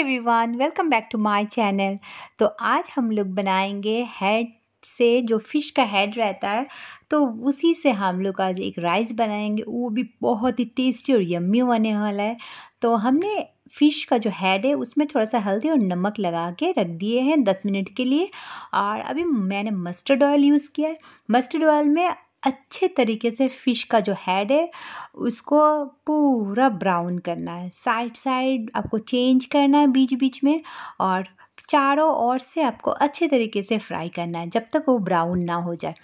everyone welcome back to my channel तो आज हम लोग बनाएंगे हेड से जो फ़िश का हेड रहता है तो उसी से हम लोग आज एक राइस बनाएंगे वो भी बहुत ही टेस्टी और यम्मी होने वाला है तो हमने फ़िश का जो हेड है उसमें थोड़ा सा हल्दी और नमक लगा के रख दिए हैं दस मिनट के लिए और अभी मैंने मस्टर्ड ऑयल यूज़ किया है मस्टर्ड ऑयल में अच्छे तरीके से फ़िश का जो हेड है उसको पूरा ब्राउन करना है साइड साइड आपको चेंज करना है बीच बीच में और चारों ओर से आपको अच्छे तरीके से फ्राई करना है जब तक वो ब्राउन ना हो जाए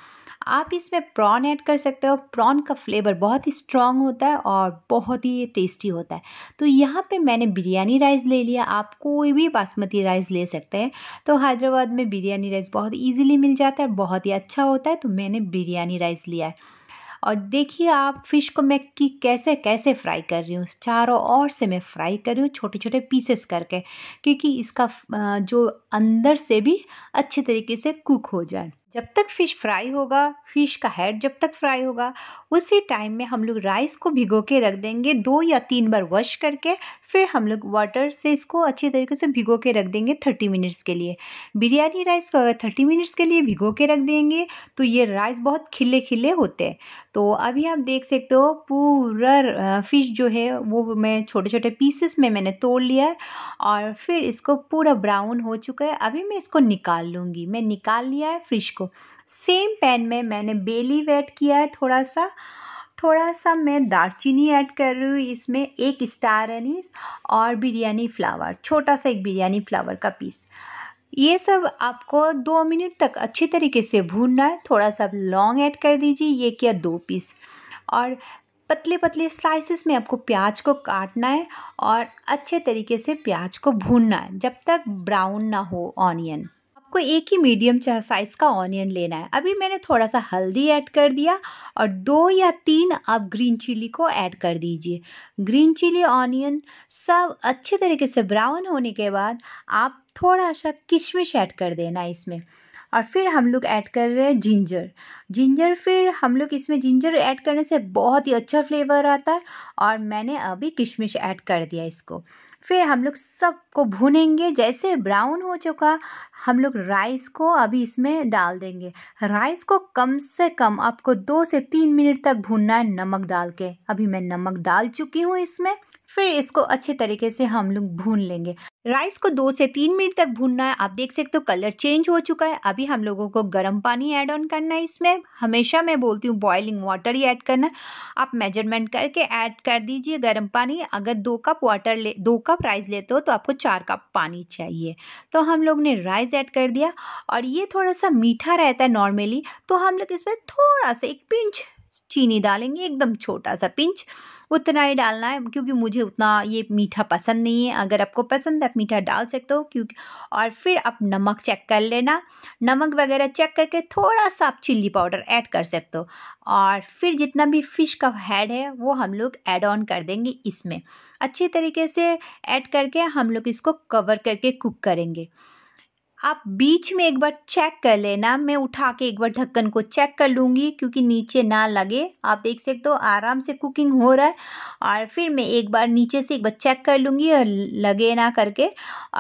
आप इसमें प्रॉन ऐड कर सकते हो प्रॉन का फ्लेवर बहुत ही स्ट्रांग होता है और बहुत ही टेस्टी होता है तो यहाँ पे मैंने बिरयानी राइस ले लिया आप कोई भी बासमती राइस ले सकते हैं तो हैदराबाद में बिरयानी राइस बहुत ईजिली मिल जाता है बहुत ही अच्छा होता है तो मैंने बिरयानी राइस लिया है और देखिए आप फिश को मैं कि कैसे कैसे फ्राई कर रही हूँ चारों ओर से मैं फ्राई कर रही हूँ छोटे छोटे पीसेस करके क्योंकि इसका जो अंदर से भी अच्छे तरीके से कुक हो जाए जब तक फ़िश फ्राई होगा फ़िश का हेड जब तक फ्राई होगा उसी टाइम में हम लोग राइस को भिगो के रख देंगे दो या तीन बार वॉश करके फिर हम लोग वाटर से इसको अच्छी तरीके से भिगो के रख देंगे थर्टी मिनट्स के लिए बिरयानी राइस को अगर थर्टी मिनट्स के लिए भिगो के रख देंगे तो ये राइस बहुत खिले खिले होते हैं तो अभी आप देख सकते हो पूरा फ़िश जो है वो मैं छोटे छोटे पीसेस में मैंने तोड़ लिया है और फिर इसको पूरा ब्राउन हो चुका है अभी मैं इसको निकाल लूँगी मैं निकाल लिया है फ़िश को सेम पैन में मैंने बेलीव वेट किया है थोड़ा सा थोड़ा सा मैं दालचीनी ऐड कर रही हूँ इसमें एक स्टार अनीस और बिरयानी फ्लावर छोटा सा एक बिरयानी फ्लावर का पीस ये सब आपको दो मिनट तक अच्छी तरीके से भूनना है थोड़ा सा लॉन्ग ऐड कर दीजिए ये किया दो पीस और पतले पतले स्लाइसेस में आपको प्याज को काटना है और अच्छे तरीके से प्याज को भूनना है जब तक ब्राउन ना हो ऑनियन आपको एक ही मीडियम साइज़ का ऑनियन लेना है अभी मैंने थोड़ा सा हल्दी ऐड कर दिया और दो या तीन आप ग्रीन चिली को ऐड कर दीजिए ग्रीन चिली ऑनियन सब अच्छे तरीके से ब्राउन होने के बाद आप थोड़ा सा किशमिश ऐड कर देना इसमें और फिर हम लोग ऐड कर रहे हैं जिंजर जिंजर फिर हम लोग इसमें जिंजर ऐड करने से बहुत ही अच्छा फ्लेवर आता है और मैंने अभी किशमिश ऐड कर दिया इसको फिर हम लोग सबको भूनेंगे जैसे ब्राउन हो चुका हम लोग राइस को अभी इसमें डाल देंगे राइस को कम से कम आपको दो से तीन मिनट तक भूनना है नमक डाल के अभी मैं नमक डाल चुकी हूँ इसमें फिर इसको अच्छे तरीके से हम लोग भून लेंगे राइस को दो से तीन मिनट तक भूनना है आप देख सकते हो कलर चेंज हो चुका है अभी हम लोगों को गर्म पानी ऐड ऑन करना है इसमें हमेशा मैं बोलती हूँ बॉइलिंग वाटर ही ऐड करना आप मेजरमेंट करके ऐड कर दीजिए गर्म पानी अगर दो कप वाटर ले दो कप कप राइस लेते हो तो आपको चार कप पानी चाहिए तो हम लोग ने राइस ऐड कर दिया और ये थोड़ा सा मीठा रहता है नॉर्मली तो हम लोग इसमें थोड़ा सा एक पिंच चीनी डालेंगे एकदम छोटा सा पिंच उतना ही डालना है क्योंकि मुझे उतना ये मीठा पसंद नहीं है अगर आपको पसंद है आप मीठा डाल सकते हो क्योंकि और फिर आप नमक चेक कर लेना नमक वगैरह चेक करके थोड़ा सा आप चिल्ली पाउडर ऐड कर सकते हो और फिर जितना भी फ़िश का हेड है वो हम लोग ऐड ऑन कर देंगे इसमें अच्छे तरीके से ऐड करके हम लोग इसको कवर करके कुक करेंगे आप बीच में एक बार चेक कर लेना मैं उठा के एक बार ढक्कन को चेक कर लूँगी क्योंकि नीचे ना लगे आप देख सकते हो आराम से कुकिंग हो रहा है और फिर मैं एक बार नीचे से एक बार चेक कर लूँगी और लगे ना करके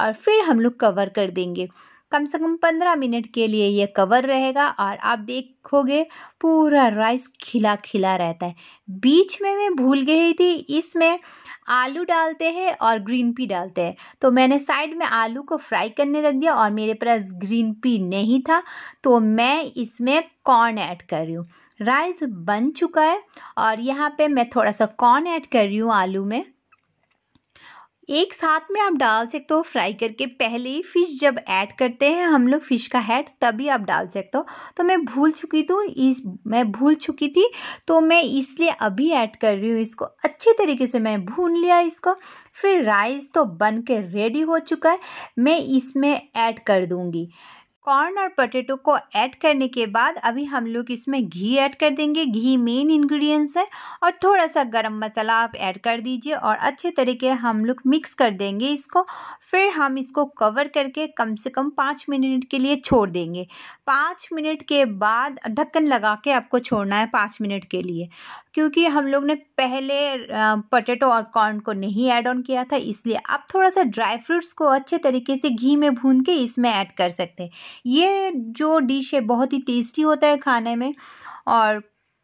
और फिर हम लोग कवर कर देंगे कम से कम पंद्रह मिनट के लिए ये कवर रहेगा और आप देखोगे पूरा राइस खिला खिला रहता है बीच में मैं भूल गई थी इसमें आलू डालते हैं और ग्रीन पी डालते हैं तो मैंने साइड में आलू को फ्राई करने रख दिया और मेरे पास ग्रीन पी नहीं था तो मैं इसमें कॉर्न ऐड कर रही हूँ राइस बन चुका है और यहाँ पे मैं थोड़ा सा कॉर्न ऐड कर रही हूँ आलू में एक साथ में आप डाल सकते हो फ्राई करके पहले ही फ़िश जब ऐड करते हैं हम लोग फ़िश का हेड तभी आप डाल सकते हो तो मैं भूल चुकी थी इस मैं भूल चुकी थी तो मैं इसलिए अभी ऐड कर रही हूँ इसको अच्छे तरीके से मैं भून लिया इसको फिर राइस तो बन के रेडी हो चुका है मैं इसमें ऐड कर दूँगी कॉर्न और पटेटो को ऐड करने के बाद अभी हम लोग इसमें घी ऐड कर देंगे घी मेन इंग्रेडिएंट्स है और थोड़ा सा गरम मसाला आप ऐड कर दीजिए और अच्छे तरीके हम लोग मिक्स कर देंगे इसको फिर हम इसको कवर करके कम से कम पाँच मिनट के लिए छोड़ देंगे पाँच मिनट के बाद ढक्कन लगा के आपको छोड़ना है पाँच मिनट के लिए क्योंकि हम लोग ने पहले पटेटो और कॉर्न को नहीं ऐड ऑन किया था इसलिए आप थोड़ा सा ड्राई फ्रूट्स को अच्छे तरीके से घी में भून के इसमें ऐड कर सकते हैं ये जो डिश है बहुत ही टेस्टी होता है खाने में और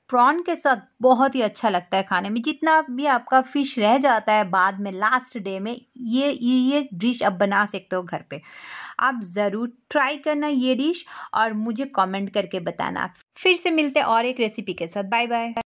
प्रॉन के साथ बहुत ही अच्छा लगता है खाने में जितना भी आपका फिश रह जाता है बाद में लास्ट डे में ये ये डिश आप बना सकते हो घर पे आप ज़रूर ट्राई करना ये डिश और मुझे कमेंट करके बताना फिर से मिलते और एक रेसिपी के साथ बाय बाय